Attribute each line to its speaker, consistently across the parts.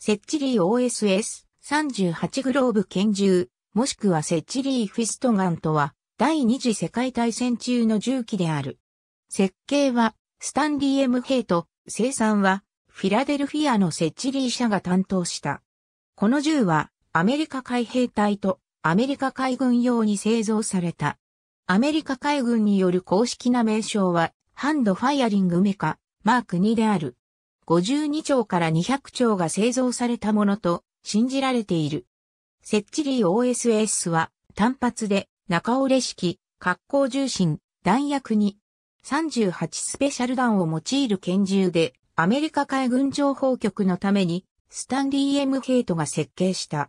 Speaker 1: セッチリー OSS 38グローブ拳銃、もしくはセッチリーフィストガンとは、第二次世界大戦中の銃器である。設計は、スタンリー M ヘイト、生産は、フィラデルフィアのセッチリー社が担当した。この銃は、アメリカ海兵隊とアメリカ海軍用に製造された。アメリカ海軍による公式な名称は、ハンドファイアリングメカ、マーク2である。52兆から200兆が製造されたものと信じられている。セッチリー OSS は単発で中折れ式、格好重心、弾薬に38スペシャル弾を用いる拳銃でアメリカ海軍情報局のためにスタンリー・エム・ヘイトが設計した。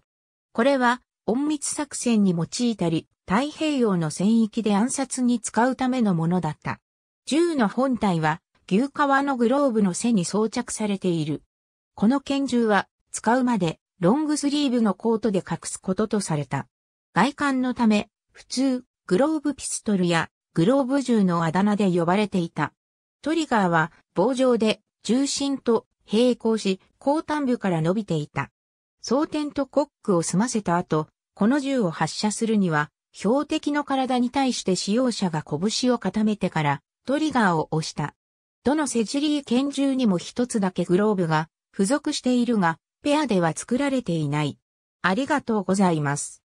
Speaker 1: これは隠密作戦に用いたり太平洋の戦域で暗殺に使うためのものだった。銃の本体は牛革のグローブの背に装着されている。この拳銃は、使うまで、ロングスリーブのコートで隠すこととされた。外観のため、普通、グローブピストルや、グローブ銃のあだ名で呼ばれていた。トリガーは、棒状で、重心と並行し、後端部から伸びていた。装填とコックを済ませた後、この銃を発射するには、標的の体に対して使用者が拳を固めてから、トリガーを押した。どのセジリー拳銃にも一つだけグローブが付属しているが、ペアでは作られていない。ありがとうございま
Speaker 2: す。